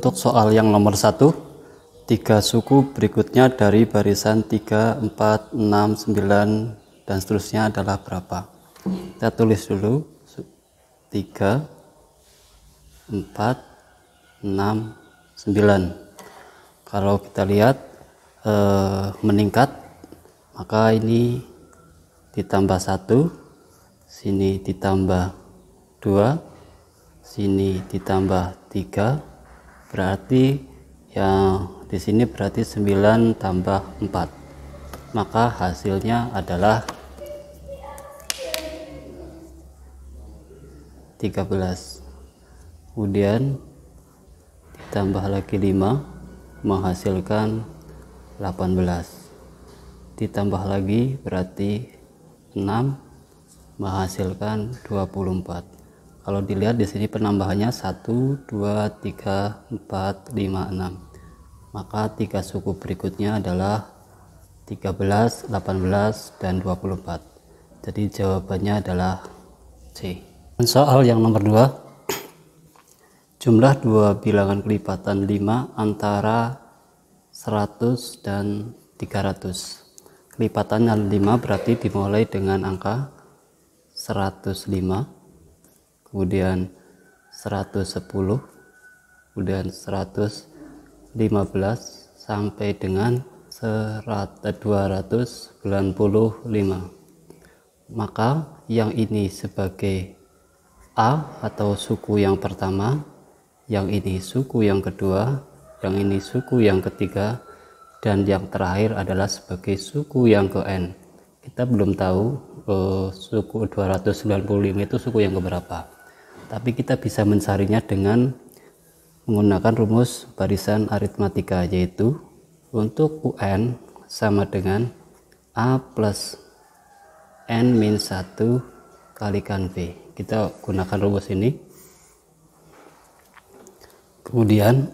Untuk soal yang nomor satu, tiga suku berikutnya dari barisan 3, 4, 6, 9, dan seterusnya adalah berapa? Kita tulis dulu 3, 4, 6, 9 kalau kita lihat e, meningkat maka ini ditambah satu sini ditambah dua sini ditambah tiga berarti yang di sini berarti 9 tambah 4 maka hasilnya adalah 13 kemudian ditambah lagi 5 menghasilkan 18 ditambah lagi berarti 6 menghasilkan 24 kalau dilihat di sini penambahannya 1 2 3 4 5 6 maka tiga suku berikutnya adalah 13 18 dan 24 jadi jawabannya adalah C dan soal yang nomor 2 jumlah dua bilangan kelipatan 5 antara 100 dan 300 kelipatannya 5 berarti dimulai dengan angka 105 kemudian 110 kemudian 115 sampai dengan 295 maka yang ini sebagai A atau suku yang pertama yang ini suku yang kedua yang ini suku yang ketiga dan yang terakhir adalah sebagai suku yang ke N kita belum tahu eh, suku 295 itu suku yang keberapa tapi kita bisa mencarinya dengan menggunakan rumus barisan aritmatika yaitu untuk UN sama dengan A plus N min 1 kalikan V kita gunakan rumus ini kemudian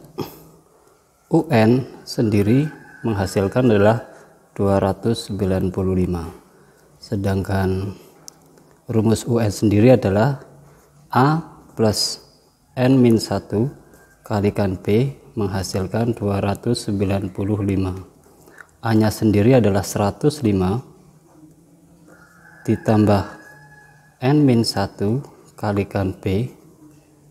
UN sendiri menghasilkan adalah 295 sedangkan rumus UN sendiri adalah A plus N min 1 kalikan P menghasilkan 295 A nya sendiri adalah 105 ditambah N min 1 kalikan P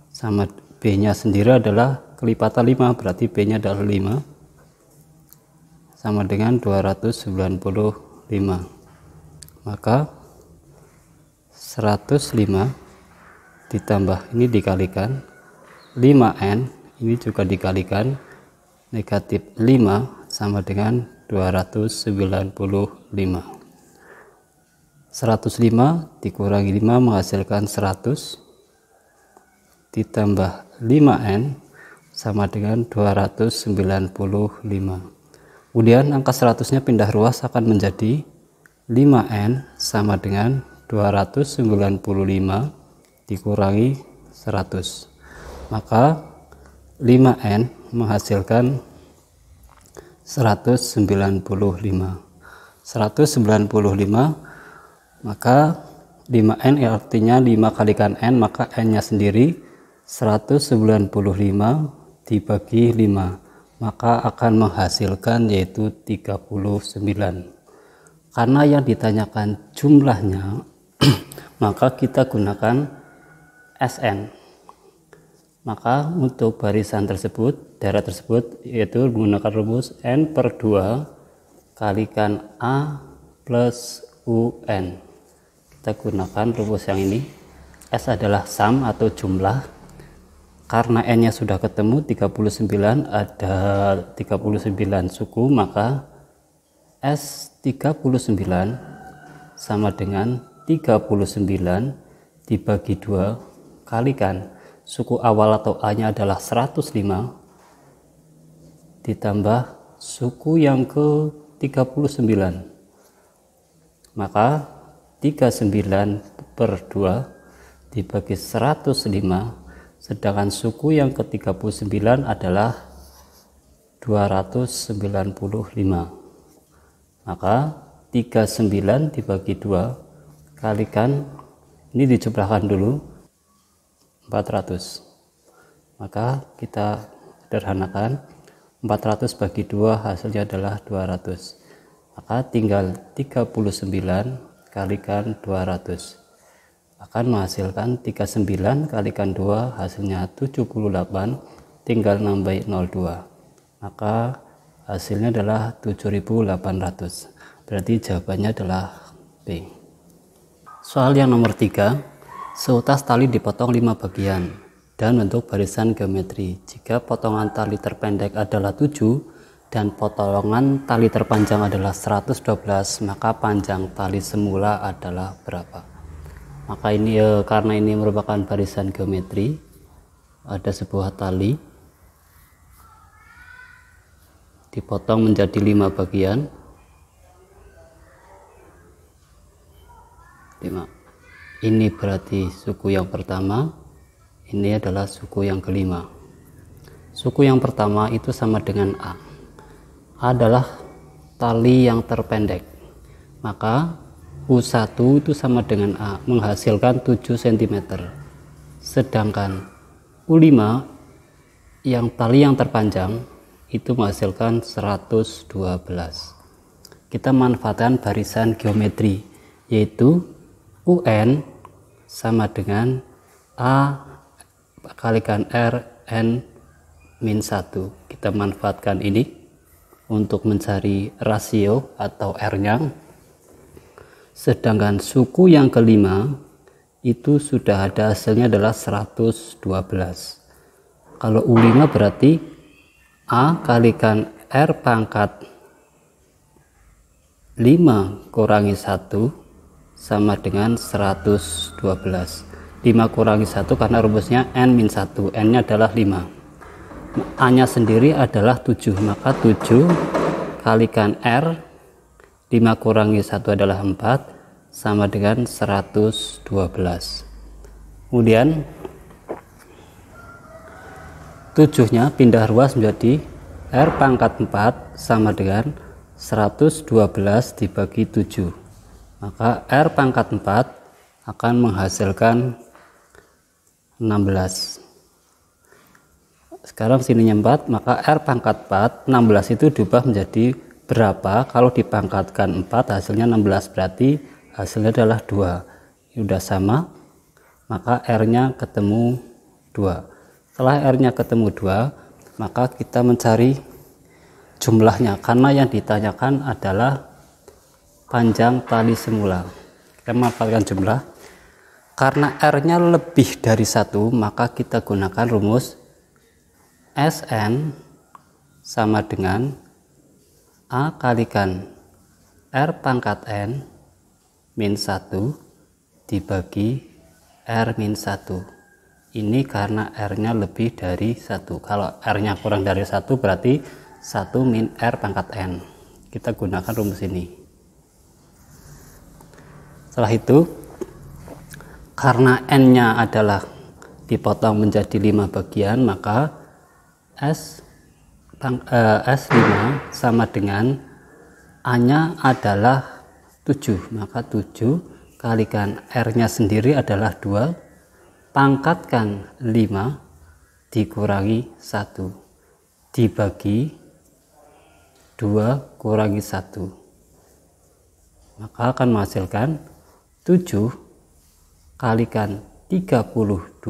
sama B nya sendiri adalah kelipatan 5 berarti B nya adalah 5 sama dengan 295 maka 105 ditambah ini dikalikan 5N ini juga dikalikan negatif 5 sama dengan 295 105 dikurangi 5 menghasilkan 100 ditambah 5N sama dengan 295 kemudian angka 100 nya pindah ruas akan menjadi 5N sama dengan 295 dikurangi 100 maka 5N menghasilkan 195 195 maka 5N ya, artinya 5 kalikan N maka N nya sendiri 195 dibagi 5 maka akan menghasilkan yaitu 39 karena yang ditanyakan jumlahnya maka kita gunakan SN. Maka untuk barisan tersebut, daerah tersebut yaitu menggunakan rumus N per 2 kalikan A plus UN. Kita gunakan rumus yang ini. S adalah sum atau jumlah. Karena N-nya sudah ketemu 39, ada 39 suku, maka S 39 sama dengan 39 dibagi 2 kalikan suku awal atau A-nya adalah 105 ditambah suku yang ke 39 maka 39 per 2 dibagi 105 sedangkan suku yang ke 39 adalah 295 maka 39 dibagi 2 kalikan ini dijumlahkan dulu 400 maka kita sederhanakan 400 bagi 2 hasilnya adalah 200 maka tinggal 39 kalikan 200 akan menghasilkan 39 kalikan 2 hasilnya 78 tinggal nambah 02 maka hasilnya adalah 7800 berarti jawabannya adalah B soal yang nomor 3 Seutas tali dipotong lima bagian dan bentuk barisan geometri. Jika potongan tali terpendek adalah 7 dan potongan tali terpanjang adalah 112, maka panjang tali semula adalah berapa? Maka ini e, karena ini merupakan barisan geometri, ada sebuah tali dipotong menjadi lima bagian. 5 ini berarti suku yang pertama ini adalah suku yang kelima suku yang pertama itu sama dengan A A adalah tali yang terpendek maka U1 itu sama dengan A menghasilkan 7 cm sedangkan U5 yang tali yang terpanjang itu menghasilkan 112 kita manfaatkan barisan geometri yaitu UN sama dengan A kalikan R N min 1 kita manfaatkan ini untuk mencari rasio atau R-nya sedangkan suku yang kelima itu sudah ada hasilnya adalah 112 kalau U5 berarti A kalikan R pangkat 5 kurangi 1 sama dengan 112 5 kurangi 1 karena rumusnya n min 1 n nya adalah 5 a nya sendiri adalah 7 maka 7 kalikan r 5 kurangi 1 adalah 4 sama dengan 112 kemudian 7 nya pindah ruas menjadi r pangkat 4 sama dengan 112 dibagi 7 maka R pangkat 4 akan menghasilkan 16 sekarang sininya 4 maka R pangkat 4 16 itu diubah menjadi berapa kalau dipangkatkan 4 hasilnya 16 berarti hasilnya adalah 2 ini sudah sama maka R nya ketemu 2 setelah R nya ketemu 2 maka kita mencari jumlahnya karena yang ditanyakan adalah panjang tali semula. Kita manfaatkan jumlah. Karena R-nya lebih dari satu, maka kita gunakan rumus SN sama dengan A kalikan R pangkat N min 1 dibagi R min 1. Ini karena R-nya lebih dari satu. Kalau R-nya kurang dari satu berarti 1 min R pangkat N. Kita gunakan rumus ini. Setelah itu karena n-nya adalah dipotong menjadi lima bagian maka s tang, eh, s5 sama dengan a-nya adalah 7 maka 7 kalikan r-nya sendiri adalah 2 pangkatkan 5 dikurangi 1 dibagi 2 kurangi 1 maka akan menghasilkan 7 kalikan 32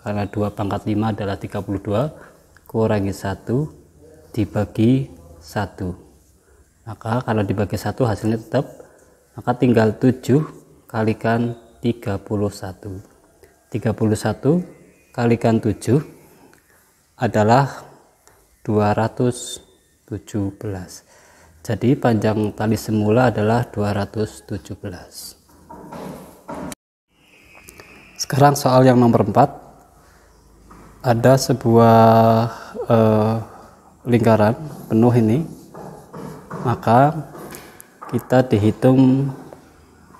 karena 2 pangkat 5 adalah 32 kurangi 1 dibagi 1 maka kalau dibagi 1 hasilnya tetap maka tinggal 7 kalikan 31 31 kalikan 7 adalah 217 jadi panjang tali semula adalah 217 sekarang soal yang nomor 4 ada sebuah eh, lingkaran penuh ini maka kita dihitung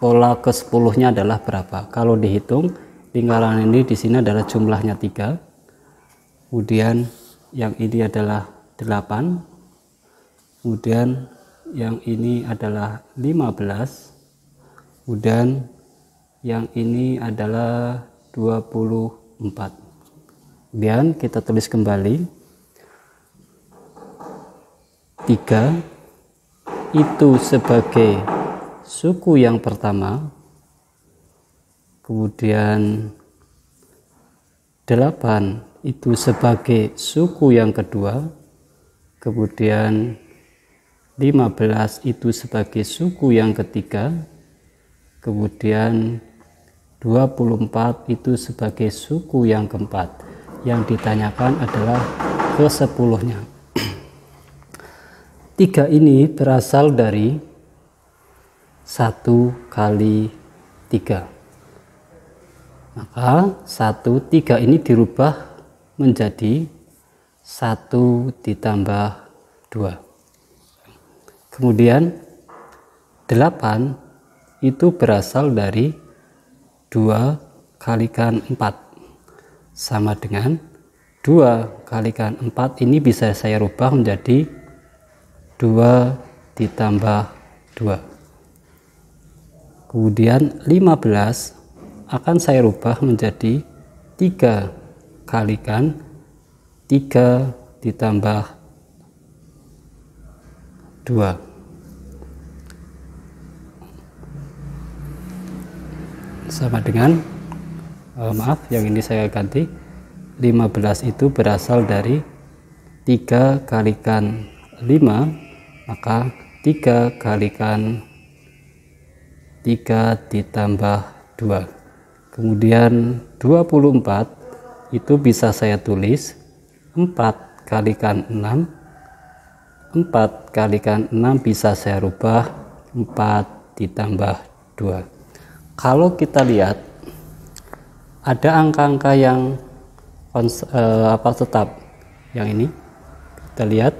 pola ke 10 nya adalah berapa kalau dihitung lingkaran ini di sini adalah jumlahnya 3 kemudian yang ini adalah 8 kemudian yang ini adalah 15 udan yang ini adalah 24 kemudian kita tulis kembali 3 itu sebagai suku yang pertama kemudian 8 itu sebagai suku yang kedua kemudian 15 itu sebagai suku yang ketiga kemudian 24 itu sebagai suku yang keempat yang ditanyakan adalah ke sepuluhnya tiga ini berasal dari satu kali tiga maka satu tiga ini dirubah menjadi satu ditambah dua kemudian delapan itu berasal dari 2 kalikan 4 sama dengan 2 kalikan 4 ini bisa saya rubah menjadi 2 ditambah 2 kemudian 15 akan saya rubah menjadi 3 kalikan 3 ditambah 2 sama dengan uh, maaf yang ini saya ganti 15 itu berasal dari 3 kalikan 5 maka 3 kalikan 3 ditambah 2 kemudian 24 itu bisa saya tulis 4 kalikan 6 4 kalikan 6 bisa saya rubah 4 ditambah 2 kalau kita lihat ada angka-angka yang kons eh, apa tetap yang ini kita lihat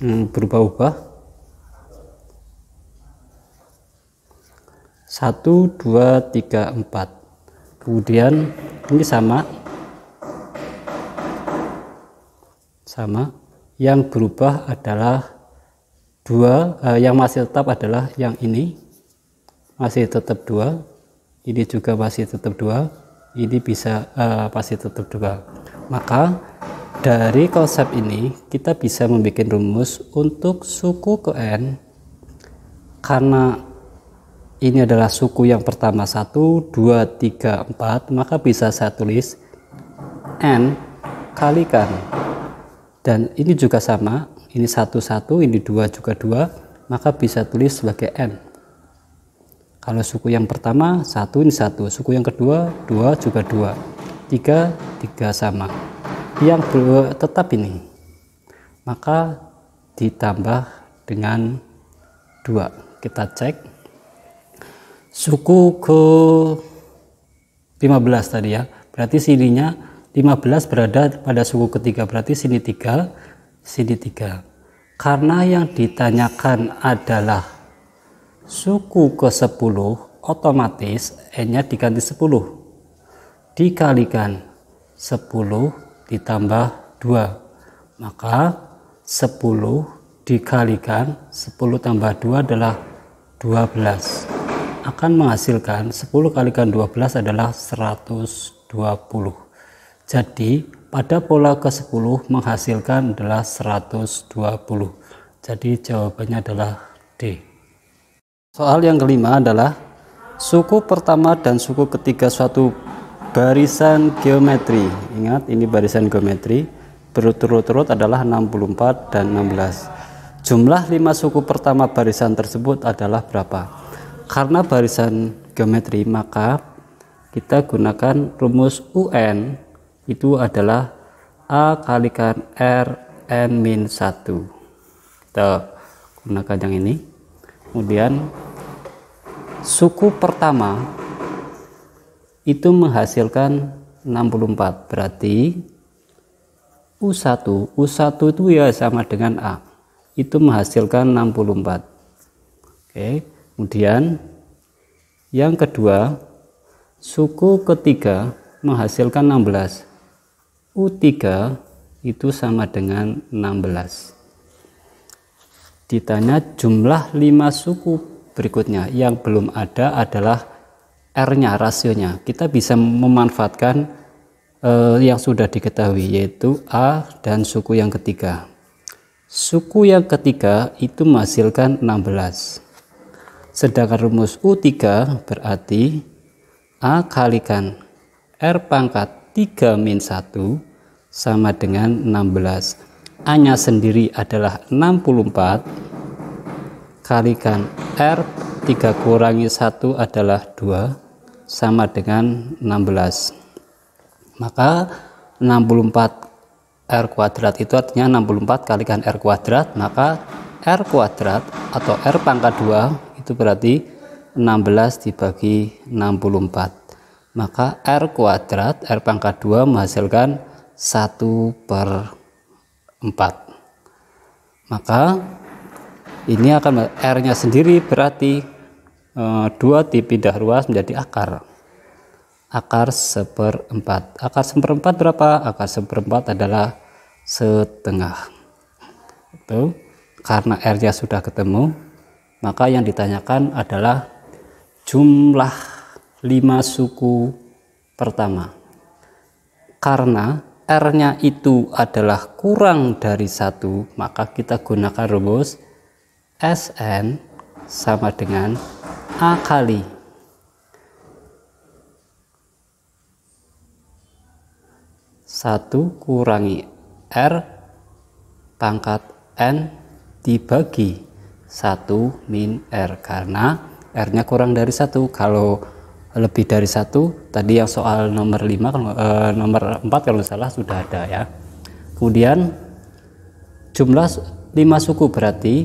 hmm, berubah-ubah 1 2 3 4 kemudian ini sama sama yang berubah adalah dua eh, yang masih tetap adalah yang ini masih tetap dua ini juga masih tetap dua ini bisa uh, masih tetap dua maka dari konsep ini kita bisa membuat rumus untuk suku ke n karena ini adalah suku yang pertama 1, 2, 3, 4 maka bisa saya tulis n kalikan dan ini juga sama ini satu satu ini dua juga dua maka bisa tulis sebagai n kalau suku yang pertama satu ini satu, suku yang kedua dua juga dua, tiga tiga sama. Yang tetap ini, maka ditambah dengan dua. Kita cek suku ke 15 tadi ya. Berarti sininya 15 berada pada suku ketiga, berarti sini tiga, sini tiga. Karena yang ditanyakan adalah suku ke-10 otomatis n-nya diganti 10 dikalikan 10 ditambah 2 maka 10 dikalikan 10 tambah 2 adalah 12 akan menghasilkan 10 kalikan 12 adalah 120 jadi pada pola ke-10 menghasilkan adalah 120 jadi jawabannya adalah D Soal yang kelima adalah suku pertama dan suku ketiga suatu barisan geometri. Ingat ini barisan geometri berturut urut adalah 64 dan 16. Jumlah 5 suku pertama barisan tersebut adalah berapa? Karena barisan geometri maka kita gunakan rumus UN itu adalah A kalikan R N min 1. Kita gunakan yang ini. Kemudian suku pertama itu menghasilkan 64. Berarti U1, U1 itu ya sama dengan A. Itu menghasilkan 64. Oke, kemudian yang kedua, suku ketiga menghasilkan 16. U3 itu sama dengan 16 ditanya jumlah lima suku berikutnya yang belum ada adalah R-nya rasionya kita bisa memanfaatkan uh, yang sudah diketahui yaitu A dan suku yang ketiga suku yang ketiga itu menghasilkan 16 sedangkan rumus U3 berarti A kalikan R pangkat 3 min 1 sama dengan 16 A-nya sendiri adalah 64 kalikan R 3 kurangi 1 adalah 2 sama dengan 16 maka 64 R kuadrat itu artinya 64 kalikan R kuadrat maka R kuadrat atau R pangkat 2 itu berarti 16 dibagi 64 maka R kuadrat R pangkat 2 menghasilkan 1 per 4 maka ini akan R-nya sendiri berarti e, eh, 2 dipindah ruas menjadi akar akar seperempat akar seperempat berapa? akar seperempat adalah setengah itu karena R-nya sudah ketemu maka yang ditanyakan adalah jumlah 5 suku pertama karena R-nya itu adalah kurang dari satu, maka kita gunakan rumus Sn sama dengan A kali satu kurangi R pangkat N dibagi satu min R karena R-nya kurang dari satu kalau lebih dari satu tadi yang soal nomor 5 eh, nomor 4 kalau salah sudah ada ya kemudian jumlah 5 suku berarti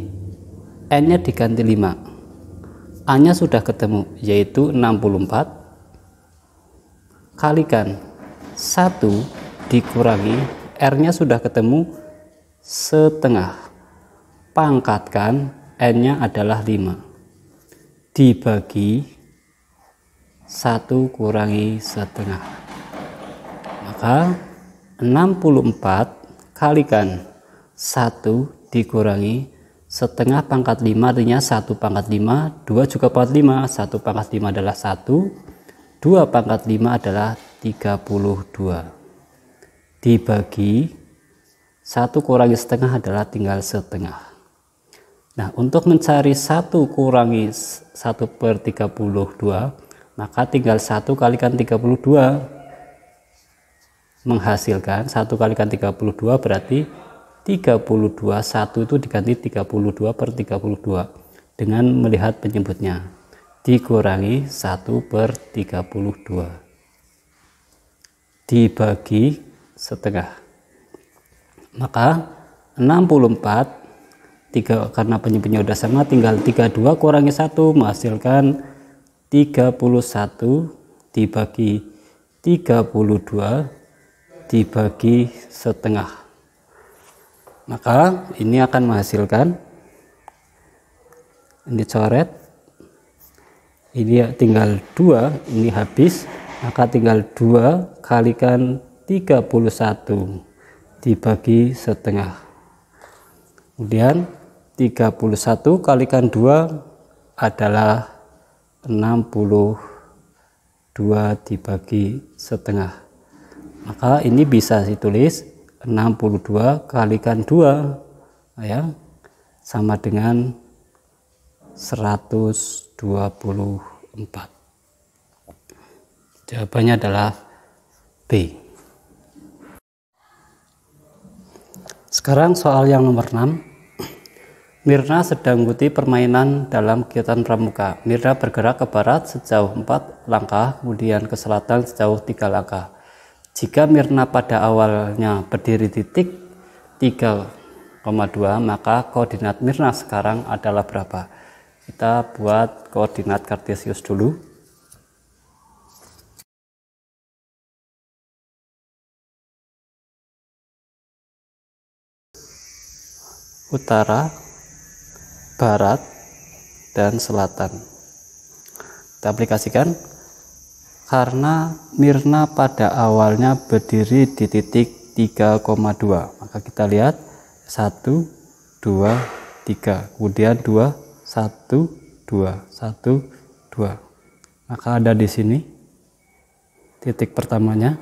n nya diganti 5 a nya sudah ketemu yaitu 64 kalikan 1 dikurangi r nya sudah ketemu setengah pangkatkan n-nya adalah 5 dibagi 1 kurangi setengah. Maka 64 kalikan 1 dikurangi setengah pangkat 5 artinya 1 pangkat 5, 2 juga pangkat 5, 1 pangkat 5 adalah 1, 2 pangkat 5 adalah 32. Dibagi 1 kurangi setengah adalah tinggal setengah. Nah, untuk mencari 1 kurangi 1 per 32, maka tinggal satu kalikan 32 menghasilkan satu kalikan 32 berarti 32 1 itu diganti 32 per 32 dengan melihat penyebutnya dikurangi 1 per 32 dibagi setengah maka 64 3 karena penyebutnya sudah sama tinggal 32 kurangi 1 menghasilkan 31 dibagi 32 dibagi setengah maka ini akan menghasilkan ini coret ini tinggal 2 ini habis maka tinggal 2 kalikan 31 dibagi setengah kemudian 31 kalikan 2 adalah 62 dibagi setengah maka ini bisa ditulis 62 kalikan 2 ya sama dengan 124 jawabannya adalah B sekarang soal yang nomor 6 Mirna sedang mengikuti permainan dalam kegiatan pramuka. Mirna bergerak ke barat sejauh 4 langkah, kemudian ke selatan sejauh 3 langkah. Jika Mirna pada awalnya berdiri titik 3,2, maka koordinat Mirna sekarang adalah berapa? Kita buat koordinat kartesius dulu. utara barat, dan selatan. Kita aplikasikan karena Mirna pada awalnya berdiri di titik 3,2 maka kita lihat 1 2 3 kemudian 2 1 2 1 2 maka ada di sini titik pertamanya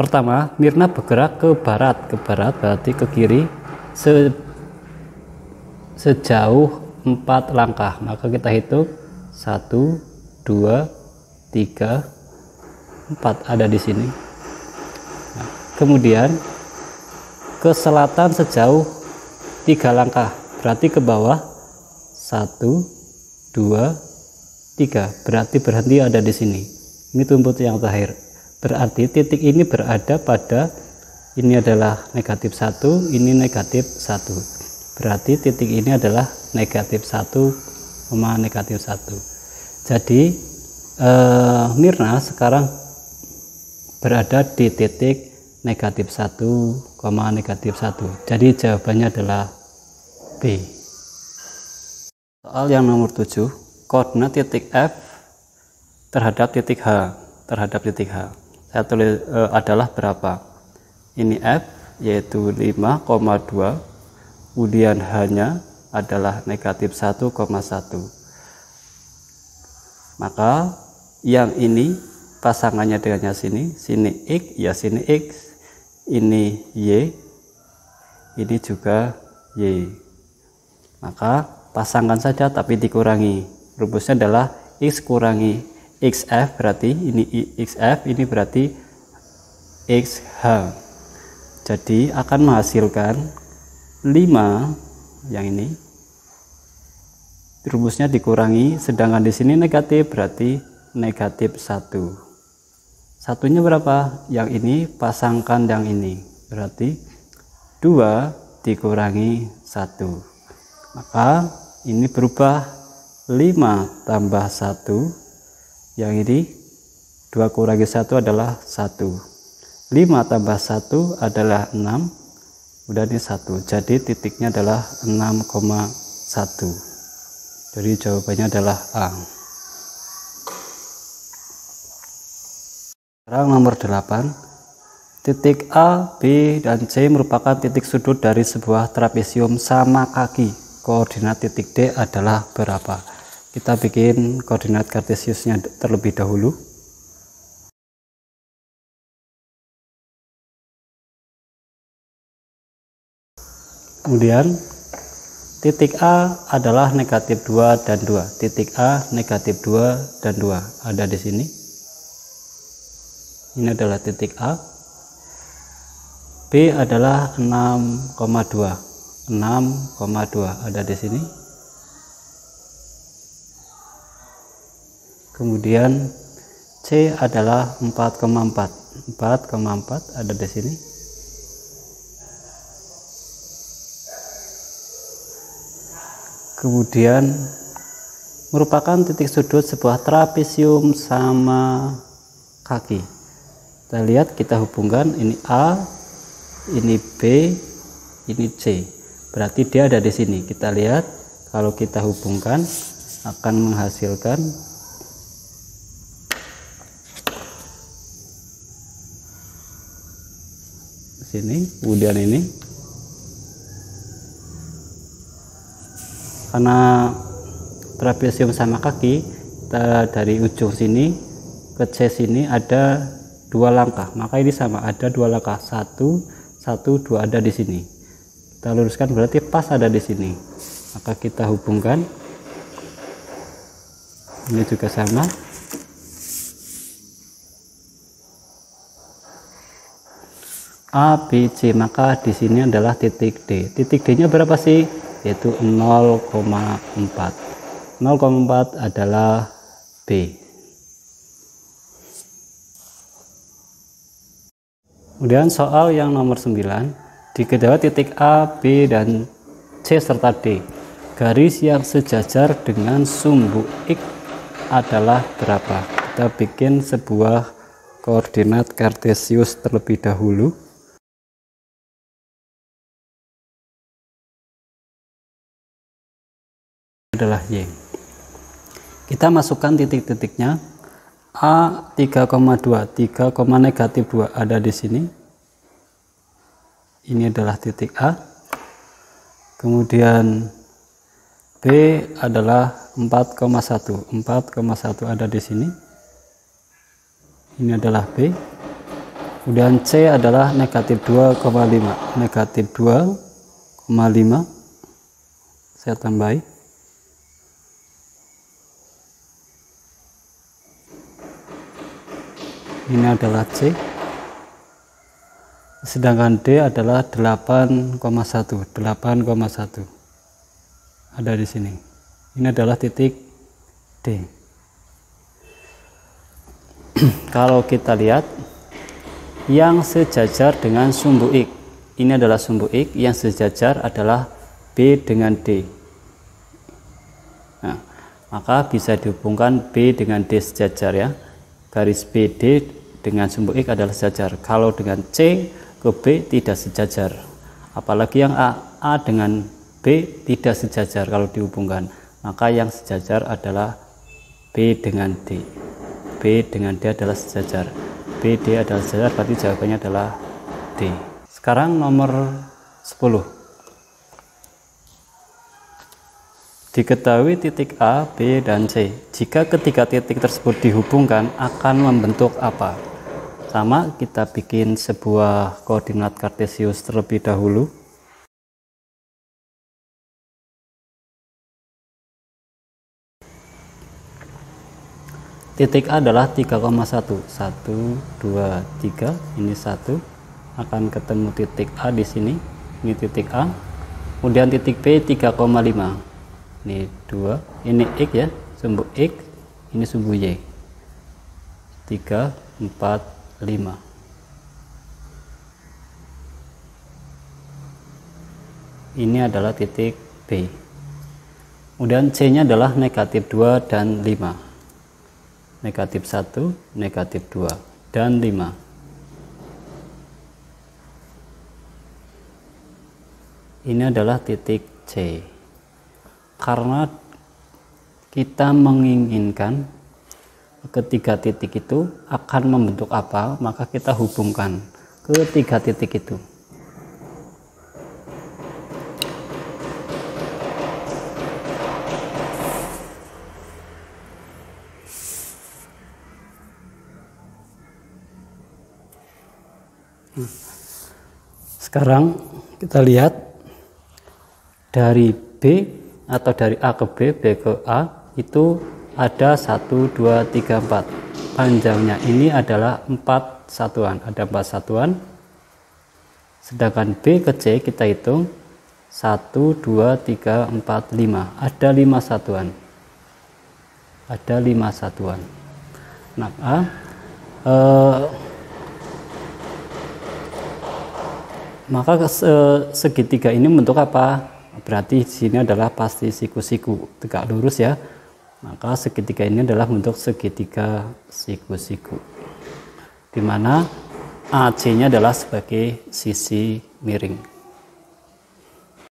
pertama Mirna bergerak ke barat ke barat berarti ke kiri sejauh empat langkah maka kita hitung satu, dua, tiga, empat ada di sini nah, kemudian ke selatan sejauh tiga langkah berarti ke bawah satu, dua, tiga, berarti berhenti ada di sini ini tumput yang terakhir berarti titik ini berada pada ini adalah negatif satu, ini negatif satu berarti titik ini adalah negatif 1, negatif 1 jadi eh, Mirna sekarang berada di titik negatif 1, negatif 1 jadi jawabannya adalah B soal yang nomor 7 koordinat titik F terhadap titik H terhadap titik H saya tulis eh, adalah berapa ini F yaitu 5,2 kemudian hanya adalah negatif 1,1 maka yang ini pasangannya dengan yang sini sini x ya sini x ini y ini juga y maka pasangkan saja tapi dikurangi rumusnya adalah x kurangi xf berarti ini xf ini berarti xh jadi akan menghasilkan 5 yang ini rumusnya dikurangi sedangkan di sini negatif berarti negatif 1 satunya berapa yang ini pasangkan yang ini berarti 2 dikurangi 1 maka ini berubah 5 tambah 1 yang ini 2 kurangi 1 adalah 1 5 tambah 1 adalah 6 udah di satu jadi titiknya adalah 6,1 jadi jawabannya adalah A sekarang nomor 8 titik A, B, dan C merupakan titik sudut dari sebuah trapesium sama kaki koordinat titik D adalah berapa kita bikin koordinat kartesiusnya terlebih dahulu Kemudian titik A adalah negatif 2 dan 2. Titik A negatif 2 dan 2 ada di sini. Ini adalah titik A. B adalah 6,2. 6,2 ada di sini. Kemudian C adalah 4,4. 4,4 ada di sini. kemudian merupakan titik sudut sebuah trapesium sama kaki kita lihat kita hubungkan ini A ini B ini C berarti dia ada di sini kita lihat kalau kita hubungkan akan menghasilkan sini kemudian ini karena trapesium sama kaki kita dari ujung sini ke C sini ada dua langkah maka ini sama ada dua langkah satu satu dua ada di sini kita luruskan berarti pas ada di sini maka kita hubungkan ini juga sama A, B, C maka di sini adalah titik D titik D nya berapa sih yaitu 0,4 0,4 adalah B kemudian soal yang nomor 9 kedua titik A, B, dan C serta D garis yang sejajar dengan sumbu X adalah berapa kita bikin sebuah koordinat kartesius terlebih dahulu adalah Y. Kita masukkan titik-titiknya. A 3,2, 3, negatif 2 ada di sini. Ini adalah titik A. Kemudian B adalah 4,1. 4,1 ada di sini. Ini adalah B. Kemudian C adalah negatif 2,5. Negatif 2,5 saya tambahi ini adalah C sedangkan D adalah 8,1 8,1 ada di sini ini adalah titik D kalau kita lihat yang sejajar dengan sumbu X ini adalah sumbu X yang sejajar adalah B dengan D nah, maka bisa dihubungkan B dengan D sejajar ya garis BD dengan sumbu X adalah sejajar. Kalau dengan C ke B tidak sejajar. Apalagi yang A, A dengan B tidak sejajar kalau dihubungkan. Maka yang sejajar adalah B dengan D. B dengan D adalah sejajar. B, D adalah sejajar, berarti jawabannya adalah D. Sekarang nomor 10. Diketahui titik A, B, dan C. Jika ketiga titik tersebut dihubungkan, akan membentuk apa? sama kita bikin sebuah koordinat kartesius terlebih dahulu titik A adalah 3,1 1, 2, 3 ini 1 akan ketemu titik A di sini ini titik A kemudian titik B 3,5 ini 2 ini X ya sumbu X ini sumbu Y 3, 4, 5 ini adalah titik B kemudian C nya adalah negatif 2 dan 5 negatif 1 negatif 2 dan 5 ini adalah titik C karena kita menginginkan ketiga titik itu akan membentuk apa, maka kita hubungkan ketiga titik itu. Hmm. Sekarang kita lihat dari B atau dari A ke B, B ke A itu ada 1, 2, 3, 4 panjangnya ini adalah 4 satuan ada 4 satuan sedangkan B ke C kita hitung 1, 2, 3, 4, 5 ada 5 satuan ada 5 satuan nah A eh, maka segitiga ini bentuk apa berarti sini adalah pasti siku-siku tegak lurus ya maka segitiga ini adalah bentuk segitiga siku-siku. Di mana AC-nya adalah sebagai sisi miring.